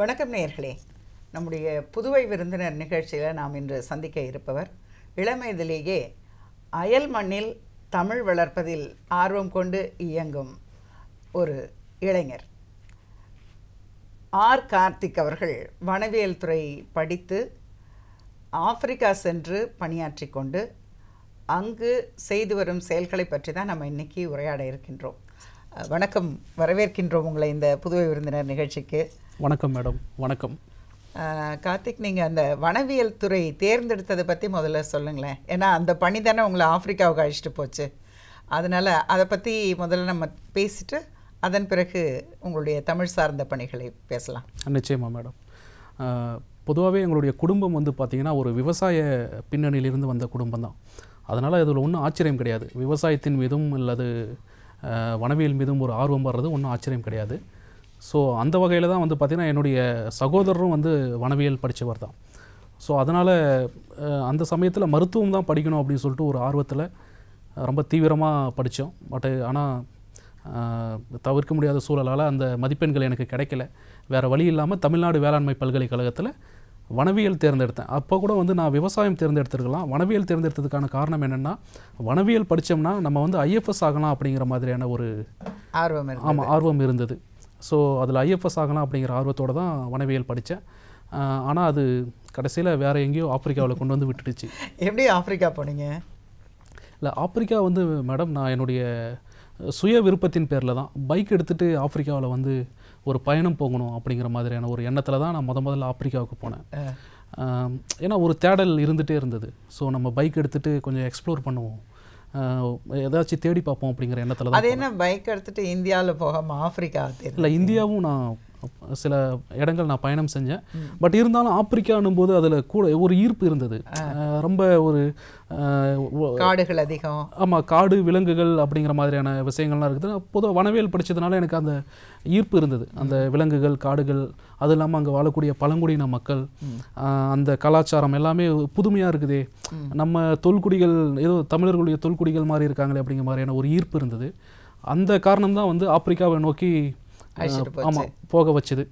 வணக்கம் நேர்களே நம்முடைய புதுவை விருந்தினர் நிகழ்ச்சியில் நாம் இன்று சந்திக்க இருப்பவர் இளமையிலேயே அயல் மண்ணில் தமிழ் வளர்ப்பதில் ஆர்வம் கொண்டு இயங்கும் ஒரு இளைஞர் ஆர் கார்த்திக் அவர்கள் வனவியல் துறை படித்து ஆப்பிரிக்கா சென்று பணியாற்றி கொண்டு அங்கு செய்து வரும் செயல்களை பற்றி தான் நம்ம இன்றைக்கி உரையாட இருக்கின்றோம் வணக்கம் வரவேற்கின்றோம் உங்களை இந்த புதுவை விருந்தினர் நிகழ்ச்சிக்கு வணக்கம் மேடம் வணக்கம் கார்த்திக் நீங்கள் அந்த வனவியல் துறை தேர்ந்தெடுத்ததை பற்றி முதல்ல சொல்லுங்களேன் ஏன்னா அந்த பணி தானே உங்களை ஆஃப்ரிக்காவுக்கு அழைச்சிட்டு போச்சு அதனால் அதை பற்றி முதல்ல நம்ம பேசிட்டு அதன் பிறகு உங்களுடைய தமிழ் சார்ந்த பணிகளை பேசலாம் நிச்சயமாக மேடம் பொதுவாகவே எங்களுடைய குடும்பம் வந்து பார்த்திங்கன்னா ஒரு விவசாய பின்னணியிலிருந்து வந்த குடும்பம் தான் அதனால் இதில் ஒன்றும் ஆச்சரியம் கிடையாது விவசாயத்தின் மீதும் அல்லது வனவியல் மீதும் ஒரு ஆர்வம் வர்றது ஒன்றும் ஆச்சரியம் கிடையாது ஸோ அந்த வகையில் தான் வந்து பார்த்திங்கன்னா என்னுடைய சகோதரரும் வந்து வனவியல் படித்தவர் தான் ஸோ அதனால் அந்த சமயத்தில் மருத்துவம் தான் படிக்கணும் அப்படின்னு சொல்லிட்டு ஒரு ஆர்வத்தில் ரொம்ப தீவிரமாக படித்தோம் பட்டு ஆனால் தவிர்க்க முடியாத சூழலால் அந்த மதிப்பெண்கள் எனக்கு கிடைக்கல வேறு வழி இல்லாமல் தமிழ்நாடு வேளாண்மை பல்கலைக்கழகத்தில் வனவியல் தேர்ந்தெடுத்தேன் அப்போ கூட வந்து நான் விவசாயம் தேர்ந்தெடுத்துருக்கலாம் வனவியல் தேர்ந்தெடுத்ததுக்கான காரணம் என்னென்னா வனவியல் படித்தோம்னா நம்ம வந்து ஐஎஃப்எஸ் ஆகலாம் அப்படிங்கிற மாதிரியான ஒரு ஆர்வம் ஆமாம் ஆர்வம் இருந்தது ஸோ அதில் ஐஎஃப்எஸ் ஆகலாம் அப்படிங்கிற ஆர்வத்தோடு தான் வனவியல் படித்தேன் ஆனால் அது கடைசியில் வேறு எங்கேயோ ஆப்பிரிக்காவில் கொண்டு வந்து விட்டுடுச்சு எப்படி ஆப்பிரிக்கா போனீங்க இல்லை ஆப்பிரிக்கா வந்து மேடம் நான் என்னுடைய சுய விருப்பத்தின் பேரில் தான் பைக் எடுத்துகிட்டு ஆப்பிரிக்காவில் வந்து ஒரு பயணம் போகணும் அப்படிங்கிற மாதிரியான ஒரு எண்ணத்தில் தான் நான் முத முதல்ல ஆப்பிரிக்காவுக்கு போனேன் ஏன்னா ஒரு தேடல் இருந்துகிட்டே இருந்தது ஸோ நம்ம பைக் எடுத்துகிட்டு கொஞ்சம் எக்ஸ்ப்ளோர் பண்ணுவோம் ஏதாச்சும் தேடி பார்ப்போம் அப்படிங்கிற எண்ணத்தில் அது என்ன பைக் எடுத்துகிட்டு இந்தியாவில் போகாமல் ஆஃப்ரிக்கா இல்லை இந்தியாவும் நான் சில இடங்கள் நான் பயணம் செஞ்சேன் பட் இருந்தாலும் ஆப்பிரிக்கானும் போது அதில் கூட ஒரு ஈர்ப்பு இருந்தது ரொம்ப ஒரு காடுகள் அதிகம் ஆமாம் காடு விலங்குகள் அப்படிங்கிற மாதிரியான விஷயங்கள்லாம் இருக்குது பொதுவாக வனவியல் படித்ததுனால எனக்கு அந்த ஈர்ப்பு இருந்தது அந்த விலங்குகள் காடுகள் அது இல்லாமல் அங்கே வாழக்கூடிய பழங்குடியின மக்கள் அந்த கலாச்சாரம் எல்லாமே புதுமையாக இருக்குதே நம்ம தொல்குடிகள் ஏதோ தமிழர்களுடைய தொல்குடிகள் மாதிரி இருக்காங்களே அப்படிங்கிற மாதிரியான ஒரு ஈர்ப்பு இருந்தது அந்த காரணம் தான் வந்து ஆப்பிரிக்காவை நோக்கி ஆமாம் போக வச்சுது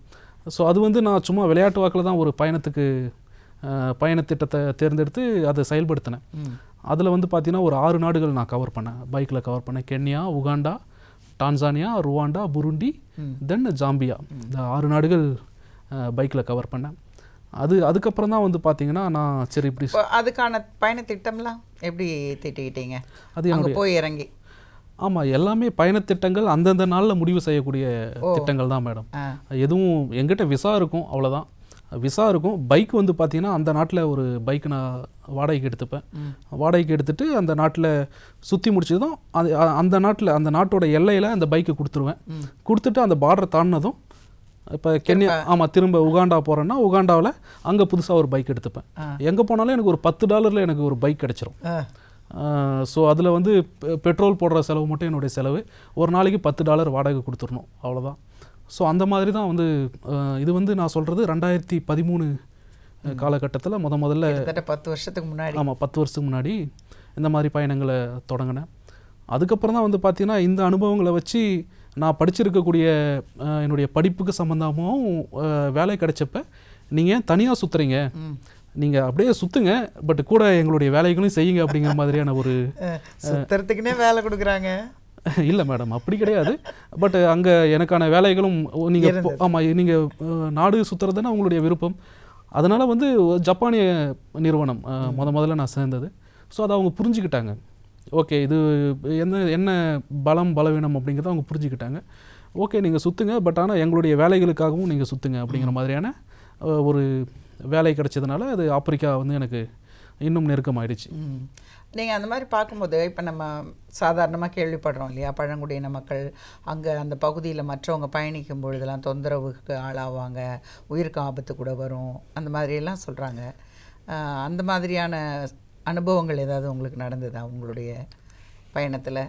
ஸோ அது வந்து நான் சும்மா விளையாட்டு வாக்கில் தான் ஒரு பயணத்துக்கு பயணத்திட்டத்தை தேர்ந்தெடுத்து அதை செயல்படுத்தினேன் அதில் வந்து பார்த்தீங்கன்னா ஒரு ஆறு நாடுகள் நான் கவர் பண்ணேன் பைக்கில் கவர் பண்ணேன் Kenya Uganda Tanzania Rwanda Burundi தென் ஜாம்பியா இந்த ஆறு நாடுகள் பைக்கில் கவர் பண்ணேன் அது அதுக்கப்புறம் தான் வந்து பார்த்தீங்கன்னா நான் சரி இப்படி அதுக்கான பயண திட்டம்லாம் எப்படி திட்டிக்கிட்டீங்க அது போய் இறங்கி ஆமாம் எல்லாமே பயணத்திட்டங்கள் அந்தந்த நாளில் முடிவு செய்யக்கூடிய திட்டங்கள் தான் மேடம் எதுவும் எங்கிட்ட விசா இருக்கும் அவ்வளோதான் விசா இருக்கும் பைக் வந்து பார்த்தீங்கன்னா அந்த நாட்டில் ஒரு பைக் நான் வாடகைக்கு எடுத்துப்பேன் வாடகைக்கு எடுத்துகிட்டு அந்த நாட்டில் சுற்றி முடிச்சதும் அது அந்த நாட்டில் அந்த நாட்டோட எல்லையில் அந்த பைக்கை கொடுத்துருவேன் கொடுத்துட்டு அந்த பார்டரை தாண்டினதும் இப்போ கென்யா ஆமாம் திரும்ப உகாண்டா போகிறேன்னா உகாண்டாவில் அங்கே புதுசாக ஒரு பைக் எடுத்துப்பேன் எங்கே போனாலும் எனக்கு ஒரு பத்து டாலரில் எனக்கு ஒரு பைக் கிடச்சிரும் ஸோ அதில் வந்து பெட்ரோல் போடுற செலவு மட்டும் என்னுடைய செலவு ஒரு நாளைக்கு பத்து டாலர் வாடகை கொடுத்துடணும் அவ்வளோதான் ஸோ அந்த மாதிரி தான் வந்து இது வந்து நான் சொல்கிறது ரெண்டாயிரத்தி பதிமூணு காலகட்டத்தில் முத முதல்ல பத்து வருஷத்துக்கு முன்னாடி ஆமாம் பத்து வருஷத்துக்கு முன்னாடி இந்த மாதிரி பயணங்களை தொடங்கினேன் அதுக்கப்புறம் தான் வந்து பார்த்திங்கன்னா இந்த அனுபவங்களை வச்சு நான் படிச்சிருக்கக்கூடிய என்னுடைய படிப்புக்கு சம்மந்தமாகவும் வேலை கிடைச்சப்ப நீங்கள் தனியாக சுற்றுறீங்க நீங்கள் அப்படியே சுற்றுங்க பட் கூட எங்களுடைய வேலைகளும் செய்யுங்க அப்படிங்கிற மாதிரியான ஒரு சுற்றுறதுக்குனே வேலை கொடுக்குறாங்க இல்லை மேடம் அப்படி கிடையாது பட் அங்கே எனக்கான வேலைகளும் நீங்கள் ஆமாம் நீங்கள் நாடு சுற்றுறதுன்னா உங்களுடைய விருப்பம் அதனால் வந்து ஜப்பானிய நிறுவனம் முத முதல்ல நான் சேர்ந்தது ஸோ அதை அவங்க புரிஞ்சுக்கிட்டாங்க ஓகே இது என்ன என்ன பலம் பலவீனம் அப்படிங்கிறத அவங்க புரிஞ்சுக்கிட்டாங்க ஓகே நீங்கள் சுற்றுங்க பட் ஆனால் எங்களுடைய வேலைகளுக்காகவும் நீங்கள் சுற்றுங்க அப்படிங்கிற மாதிரியான ஒரு வேலை கிடைச்சதுனால அது ஆப்பிரிக்கா வந்து எனக்கு இன்னும் நெருக்கமாயிடுச்சு நீங்கள் அந்த மாதிரி பார்க்கும்போது இப்போ நம்ம சாதாரணமாக கேள்விப்படுறோம் இல்லையா பழங்குடியின மக்கள் அங்கே அந்த பகுதியில் மற்றவங்க பயணிக்கும் பொழுதெல்லாம் தொந்தரவுக்கு ஆளாவாங்க உயிருக்கு ஆபத்து கூட வரும் அந்த மாதிரியெல்லாம் சொல்கிறாங்க அந்த மாதிரியான அனுபவங்கள் ஏதாவது உங்களுக்கு நடந்ததா உங்களுடைய பயணத்தில்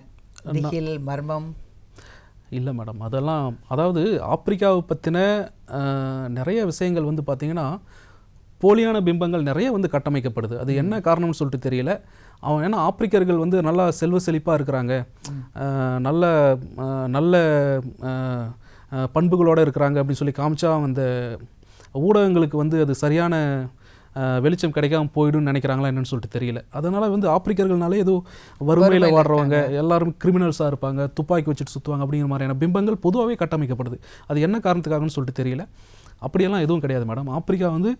திகில் மர்மம் இல்லை மேடம் அதெல்லாம் அதாவது ஆப்பிரிக்காவை பற்றின நிறைய விஷயங்கள் வந்து பார்த்திங்கன்னா போலியான பிம்பங்கள் நிறைய வந்து கட்டமைக்கப்படுது அது என்ன காரணம்னு சொல்லிட்டு தெரியல அவன் ஏன்னா ஆப்பிரிக்கர்கள் வந்து நல்லா செல்வ செழிப்பாக இருக்கிறாங்க நல்ல நல்ல பண்புகளோடு இருக்கிறாங்க அப்படின்னு சொல்லி காமிச்சா அந்த ஊடகங்களுக்கு வந்து அது சரியான வெளிச்சம் கிடைக்காம போயிடும்னு நினைக்கிறாங்களா என்னன்னு சொல்லிட்டு தெரியல அதனால் வந்து ஆப்பிரிக்கர்கள்னாலே ஏதோ வறுமையில் வாடுறவங்க எல்லாரும் கிரிமினல்ஸாக இருப்பாங்க துப்பாக்கி வச்சுட்டு சுற்றுவாங்க அப்படிங்கிற மாதிரியான பிம்பங்கள் பொதுவாகவே கட்டமைக்கப்படுது அது என்ன காரணத்துக்காகன்னு சொல்லிட்டு தெரியல அப்படியெல்லாம் எதுவும் கிடையாது மேடம் ஆப்பிரிக்கா வந்து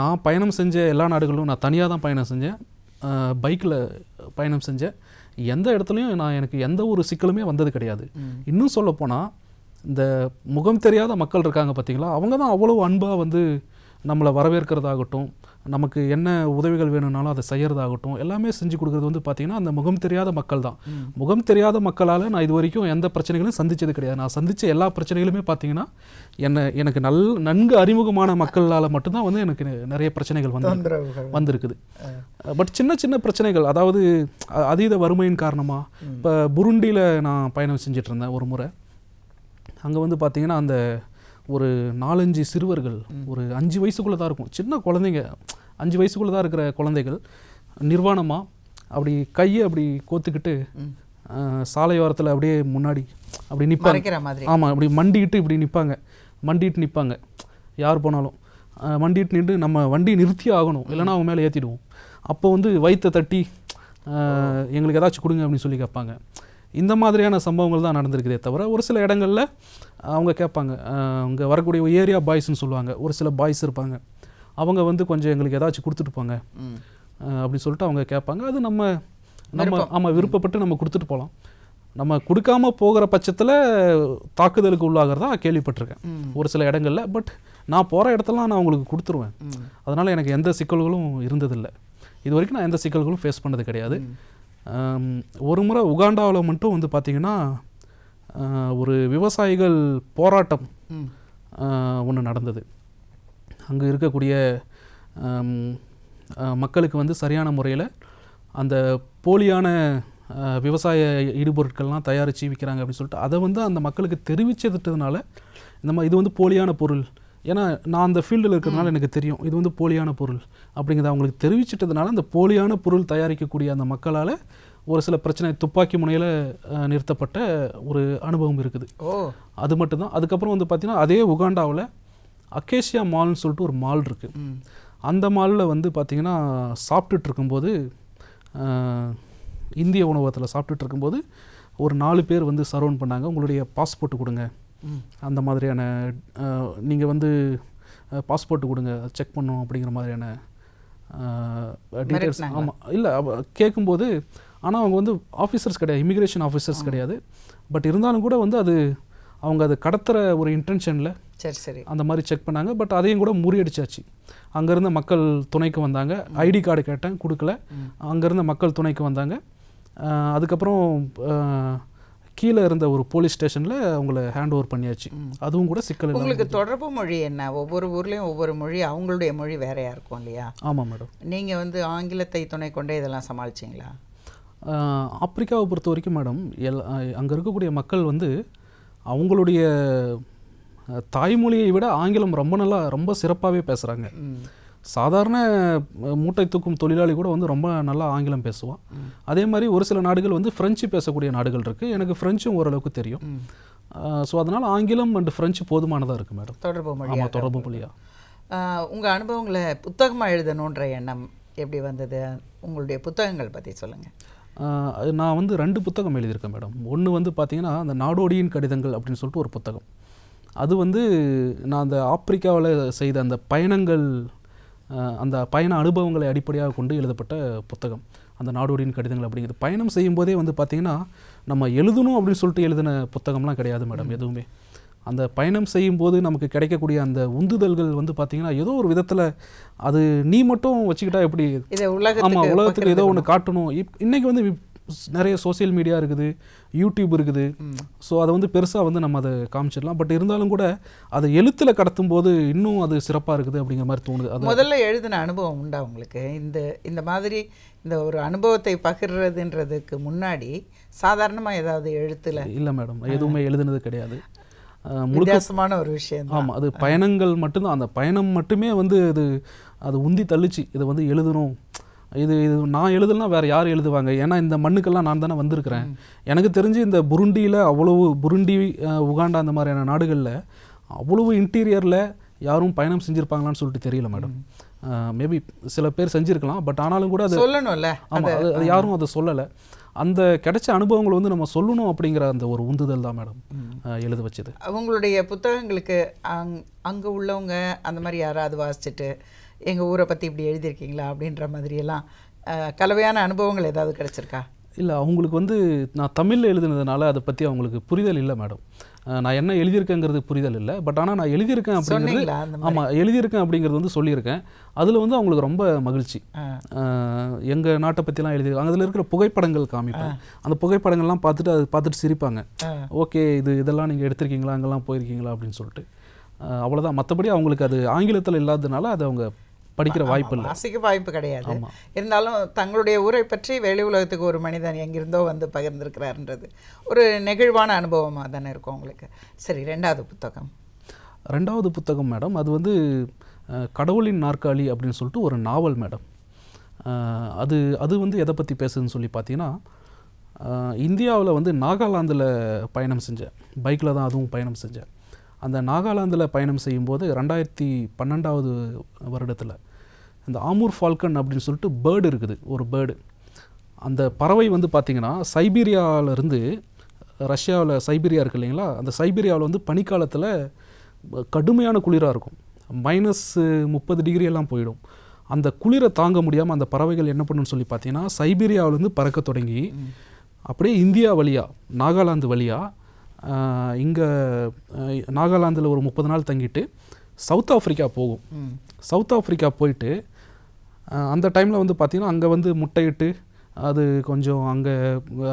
நான் பயணம் செஞ்ச எல்லா நாடுகளும் நான் தனியாக தான் பயணம் செஞ்சேன் பைக்கில் பயணம் செஞ்சேன் எந்த இடத்துலையும் நான் எனக்கு எந்த ஒரு சிக்கலுமே வந்தது கிடையாது இன்னும் சொல்லப்போனால் இந்த முகம் தெரியாத மக்கள் இருக்காங்க பார்த்தீங்களா அவங்க தான் அவ்வளோ அன்பாக வந்து நம்மளை வரவேற்கிறதாகட்டும் நமக்கு என்ன உதவிகள் வேணும்னாலும் அதை செய்கிறதாகட்டும் எல்லாமே செஞ்சு கொடுக்குறது வந்து பார்த்திங்கன்னா அந்த முகம் தெரியாத மக்கள் தான் முகம் தெரியாத மக்களால் நான் இது வரைக்கும் எந்த பிரச்சனைகளும் சந்தித்தது கிடையாது நான் சந்தித்த எல்லா பிரச்சனைகளுமே பார்த்தீங்கன்னா என்ன எனக்கு நல் நன்கு அறிமுகமான மக்களால் மட்டும்தான் வந்து எனக்கு நிறைய பிரச்சனைகள் வந்து வந்திருக்குது பட் சின்ன சின்ன பிரச்சனைகள் அதாவது அதீத வறுமையின் காரணமாக இப்போ புருண்டியில் நான் பயணம் செஞ்சிட்ருந்தேன் ஒரு முறை அங்கே வந்து பார்த்திங்கன்னா அந்த ஒரு நாலஞ்சு சிறுவர்கள் ஒரு அஞ்சு வயசுக்குள்ளே தான் இருக்கும் சின்ன குழந்தைங்க அஞ்சு வயசுக்குள்ளே தான் இருக்கிற குழந்தைகள் நிர்வாணமாக அப்படி கையை அப்படி கோத்துக்கிட்டு சாலை அப்படியே முன்னாடி அப்படி நிற்பாங்க ஆமாம் அப்படி மண்டிக்கிட்டு இப்படி நிற்பாங்க மண்டிட்டு நிற்பாங்க யார் போனாலும் மண்டிட்டு நின்று நம்ம வண்டி நிறுத்தி ஆகணும் இல்லைனா அவங்க மேலே ஏற்றிடுவோம் அப்போ வந்து வயிற்றை தட்டி எங்களுக்கு ஏதாச்சும் கொடுங்க அப்படின்னு சொல்லி கேட்பாங்க இந்த மாதிரியான சம்பவங்கள் தான் நடந்திருக்குதே தவிர ஒரு சில இடங்களில் அவங்க கேட்பாங்க அவங்க வரக்கூடிய ஏரியா பாய்ஸ்னு சொல்லுவாங்க ஒரு சில பாய்ஸ் இருப்பாங்க அவங்க வந்து கொஞ்சம் எங்களுக்கு ஏதாச்சும் கொடுத்துட்டு போங்க அப்படின்னு சொல்லிட்டு அவங்க கேட்பாங்க அது நம்ம நம்ம ஆமாம் விருப்பப்பட்டு நம்ம கொடுத்துட்டு போகலாம் நம்ம கொடுக்காம போகிற பட்சத்தில் தாக்குதலுக்கு உள்ளாகிறதா கேள்விப்பட்டிருக்கேன் ஒரு சில இடங்களில் பட் நான் போகிற இடத்தெல்லாம் நான் அவங்களுக்கு கொடுத்துருவேன் அதனால் எனக்கு எந்த சிக்கல்களும் இருந்ததில்லை இது வரைக்கும் நான் எந்த சிக்கல்களும் ஃபேஸ் பண்ணது கிடையாது ஒரு முறை உகாண்டாவில் மட்டும் வந்து பார்த்திங்கன்னா ஒரு விவசாயிகள் போராட்டம் ஒன்று நடந்தது அங்கே இருக்கக்கூடிய மக்களுக்கு வந்து சரியான முறையில் அந்த போலியான விவசாய இடுபொருட்கள்லாம் தயாரித்து விற்கிறாங்க அப்படின்னு சொல்லிட்டு அதை வந்து அந்த மக்களுக்கு தெரிவிச்சதுட்டதுனால இந்த மாதிரி இது வந்து போலியான பொருள் ஏன்னா நான் அந்த ஃபீல்டில் இருக்கிறதுனால எனக்கு தெரியும் இது வந்து போலியான பொருள் அப்படிங்கிறத அவங்களுக்கு தெரிவிச்சிட்டதுனால அந்த போலியான பொருள் தயாரிக்கக்கூடிய அந்த மக்களால் ஒரு சில பிரச்சனை துப்பாக்கி முனையில் நிறுத்தப்பட்ட ஒரு அனுபவம் இருக்குது ஓ அது மட்டும்தான் அதுக்கப்புறம் வந்து பார்த்திங்கன்னா அதே உகாண்டாவில் அக்கேஷியா மால்னு சொல்லிட்டு ஒரு மால் இருக்குது அந்த மாலில் வந்து பார்த்திங்கன்னா சாப்பிட்டுட்டு இருக்கும்போது இந்திய உணவகத்தில் சாப்பிட்டுட்டு இருக்கும்போது ஒரு நாலு பேர் வந்து சரவுண்ட் பண்ணாங்க உங்களுடைய பாஸ்போர்ட் கொடுங்க அந்த மாதிரியான நீங்கள் வந்து பாஸ்போர்ட் கொடுங்க செக் பண்ணணும் அப்படிங்கிற மாதிரியான டீட்டெயில்ஸ் ஆமாம் இல்லை கேட்கும்போது ஆனால் அவங்க வந்து ஆஃபீஸர்ஸ் கிடையாது இமிக்ரேஷன் ஆஃபீஸர்ஸ் கிடையாது பட் இருந்தாலும் கூட வந்து அது அவங்க அது கடத்துகிற ஒரு இன்டென்ஷனில் சரி சரி அந்த மாதிரி செக் பண்ணாங்க பட் அதையும் கூட முறியடிச்சாச்சு அங்கேருந்து மக்கள் துணைக்கு வந்தாங்க ஐடி கார்டு கேட்டேன் கொடுக்கல அங்கேருந்து மக்கள் துணைக்கு வந்தாங்க அதுக்கப்புறம் கீழே இருந்த ஒரு போலீஸ் ஸ்டேஷனில் அவங்கள ஹேண்ட் ஓவர் பண்ணியாச்சு அதுவும் கூட சிக்கல் உங்களுக்கு தொடர்பு மொழி என்ன ஒவ்வொரு ஊர்லேயும் ஒவ்வொரு மொழி அவங்களுடைய மொழி வேறையாக இருக்கும் இல்லையா ஆமாம் மேடம் நீங்கள் வந்து ஆங்கிலத்தை துணை கொண்டே இதெல்லாம் சமாளிச்சிங்களா ஆப்பிரிக்காவை பொறுத்த வரைக்கும் மேடம் எல் அங்கே இருக்கக்கூடிய மக்கள் வந்து அவங்களுடைய தாய்மொழியை விட ஆங்கிலம் ரொம்ப நல்லா ரொம்ப சிறப்பாகவே பேசுகிறாங்க சாதாரண மூட்டை தூக்கும் தொழிலாளி கூட வந்து ரொம்ப நல்லா ஆங்கிலம் பேசுவான் அதே மாதிரி ஒரு சில நாடுகள் வந்து ஃப்ரெஞ்சு பேசக்கூடிய நாடுகள் இருக்குது எனக்கு ஃப்ரெஞ்சும் ஓரளவுக்கு தெரியும் ஸோ அதனால் ஆங்கிலம் அண்ட் ஃப்ரெஞ்சு போதுமானதாக இருக்குது மேடம் தொடர்பு மொழியாக தொடர்பு மொழியா உங்கள் அனுபவங்களை புத்தகமாக எழுதணுன்ற எண்ணம் எப்படி வந்தது உங்களுடைய புத்தகங்கள் பற்றி சொல்லுங்கள் நான் வந்து ரெண்டு புத்தகம் எழுதியிருக்கேன் மேடம் ஒன்று வந்து பார்த்தீங்கன்னா அந்த நாடோடியின் கடிதங்கள் அப்படின்னு சொல்லிட்டு ஒரு புத்தகம் அது வந்து நான் அந்த ஆப்பிரிக்காவில் செய்த அந்த பயணங்கள் அந்த பயண அனுபவங்களை அடிப்படையாக கொண்டு எழுதப்பட்ட புத்தகம் அந்த நாடோடியின் கடிதங்கள் அப்படிங்கிறது பயணம் செய்யும்போதே வந்து பார்த்திங்கன்னா நம்ம எழுதணும் அப்படின்னு சொல்லிட்டு எழுதின புத்தகம்லாம் கிடையாது மேடம் எதுவுமே அந்த பயணம் செய்யும்போது நமக்கு கிடைக்கக்கூடிய அந்த உந்துதல்கள் வந்து பார்த்திங்கன்னா ஏதோ ஒரு விதத்தில் அது நீ மட்டும் வச்சுக்கிட்டா எப்படி ஆமாம் உலகத்தில் ஏதோ ஒன்று காட்டணும் இப் இன்றைக்கி வந்து நிறைய சோசியல் மீடியா இருக்குது யூடியூப் இருக்குது ஸோ அதை வந்து பெருசாக வந்து நம்ம அதை காமிச்சிடலாம் பட் இருந்தாலும் கூட அதை எழுத்தில் கடத்தும் போது இன்னும் அது சிறப்பாக இருக்குது அப்படிங்கிற மாதிரி தோணுது அது முதல்ல எழுதின அனுபவம் உண்டா உங்களுக்கு இந்த இந்த மாதிரி இந்த ஒரு அனுபவத்தை பகிர்றதுன்றதுக்கு முன்னாடி சாதாரணமாக ஏதாவது எழுத்தில் இல்லை மேடம் எதுவுமே எழுதுனது கிடையாது வித்தியாசமான ஒரு விஷயம் ஆமாம் அது பயணங்கள் மட்டும்தான் அந்த பயணம் மட்டுமே வந்து அது அது உந்தி தள்ளிச்சு இதை வந்து எழுதணும் இது இது நான் எழுதலனா வேறு யார் எழுதுவாங்க ஏன்னா இந்த மண்ணுக்கெல்லாம் நான் தானே வந்திருக்கிறேன் எனக்கு தெரிஞ்சு இந்த புருண்டியில் அவ்வளவு புருண்டி உகாண்டா அந்த மாதிரியான நாடுகளில் அவ்வளவு இன்டீரியரில் யாரும் பயணம் செஞ்சுருப்பாங்களான்னு சொல்லிட்டு தெரியல மேடம் மேபி சில பேர் செஞ்சுருக்கலாம் பட் ஆனாலும் கூட அது சொல்லணும்ல ஆமாம் அது யாரும் அதை சொல்லலை அந்த கிடைச்ச அனுபவங்களை வந்து நம்ம சொல்லணும் அப்படிங்கிற அந்த ஒரு உந்துதல் தான் மேடம் எழுத வச்சது அவங்களுடைய புத்தகங்களுக்கு அங் அங்கே உள்ளவங்க அந்த மாதிரி யாராவது வாசிச்சுட்டு எங்கள் ஊரை பற்றி இப்படி எழுதியிருக்கீங்களா அப்படின்ற மாதிரியெல்லாம் கலவையான அனுபவங்கள் ஏதாவது கிடச்சிருக்கா இல்லை அவங்களுக்கு வந்து நான் தமிழில் எழுதினதுனால அதை பற்றி அவங்களுக்கு புரிதல் இல்லை மேடம் நான் என்ன எழுதியிருக்கேங்கிறது புரிதல் இல்லை பட் ஆனால் நான் எழுதியிருக்கேன் அப்படிங்கிறது ஆமாம் எழுதியிருக்கேன் அப்படிங்கிறது வந்து சொல்லியிருக்கேன் அதில் வந்து அவங்களுக்கு ரொம்ப மகிழ்ச்சி எங்கள் நாட்டை பற்றிலாம் எழுதியிருக்காங்க அதில் இருக்கிற புகைப்படங்கள் காமிப்பேன் அந்த புகைப்படங்கள்லாம் பார்த்துட்டு அது பார்த்துட்டு சிரிப்பாங்க ஓகே இது இதெல்லாம் நீங்கள் எடுத்திருக்கீங்களா அங்கெல்லாம் போயிருக்கீங்களா அப்படின்னு சொல்லிட்டு அவ்வளோதான் மற்றபடி அவங்களுக்கு அது ஆங்கிலத்தில் இல்லாததுனால அதை அவங்க படிக்கிற வாய்ப்பு இல்லை அசைக்க வாய்ப்பு கிடையாது இருந்தாலும் தங்களுடைய ஊரை பற்றி வெளி உலகத்துக்கு ஒரு மனிதன் எங்கிருந்தோ வந்து பகிர்ந்திருக்கிறாருன்றது ஒரு நெகிழ்வான அனுபவமாக தானே இருக்கும் உங்களுக்கு சரி ரெண்டாவது புத்தகம் ரெண்டாவது புத்தகம் மேடம் அது வந்து கடவுளின் நாற்காலி அப்படின்னு சொல்லிட்டு ஒரு நாவல் மேடம் அது அது வந்து எதை பற்றி பேசுதுன்னு சொல்லி பார்த்தீங்கன்னா இந்தியாவில் வந்து நாகாலாந்தில் பயணம் செஞ்சேன் பைக்கில் தான் அதுவும் பயணம் செஞ்சேன் அந்த நாகாலாந்தில் பயணம் செய்யும்போது ரெண்டாயிரத்தி பன்னெண்டாவது வருடத்தில் இந்த ஆமூர் ஃபால்கன் அப்படின்னு சொல்லிட்டு பேர்டு இருக்குது ஒரு பேர்டு அந்த பறவை வந்து பார்த்திங்கன்னா சைபீரியாவிலேருந்து ரஷ்யாவில் சைபீரியா இருக்குது இல்லைங்களா அந்த சைபீரியாவில் வந்து பனிக்காலத்தில் கடுமையான குளிராக இருக்கும் மைனஸ் முப்பது டிகிரி எல்லாம் போயிடும் அந்த குளிரை தாங்க முடியாமல் அந்த பறவைகள் என்ன பண்ணுன்னு சொல்லி பார்த்தீங்கன்னா சைபீரியாவிலேருந்து பறக்க தொடங்கி அப்படியே இந்தியா வழியாக நாகாலாந்து வழியாக இங்கே நாகாலாந்தில் ஒரு முப்பது நாள் தங்கிட்டு சவுத் ஆஃப்ரிக்கா போகும் சவுத் ஆஃப்ரிக்கா போயிட்டு அந்த டைமில் வந்து பார்த்திங்கன்னா அங்கே வந்து முட்டையிட்டு அது கொஞ்சம் அங்கே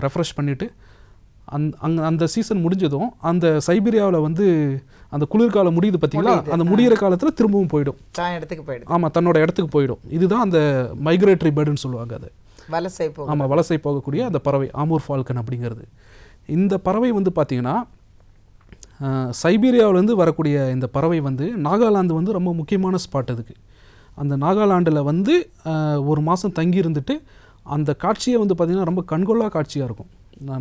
ரெஃப்ரெஷ் பண்ணிவிட்டு அந் அங்கே அந்த சீசன் முடிஞ்சதும் அந்த சைபீரியாவில் வந்து அந்த குளிர்காலம் முடியுது பார்த்தீங்களா அந்த முடிகிற காலத்தில் திரும்பவும் போயிடும் இடத்துக்கு போயிடும் ஆமாம் தன்னோட இடத்துக்கு போயிடும் இதுதான் அந்த மைக்ரேட்டரி பேர்டுன்னு சொல்லுவாங்க அது வலசை ஆமாம் வலசை போகக்கூடிய அந்த பறவை ஆமூர் ஃபால்கன் அப்படிங்கிறது இந்த பறவை வந்து பார்த்திங்கன்னா சைபீரியாவிலேருந்து வரக்கூடிய இந்த பறவை வந்து நாகாலாந்து வந்து ரொம்ப முக்கியமான ஸ்பாட் அதுக்கு அந்த நாகாலாண்டில் வந்து ஒரு மாதம் தங்கி இருந்துட்டு அந்த காட்சியை வந்து பார்த்திங்கன்னா ரொம்ப கண்கொள்ளா காட்சியாக இருக்கும்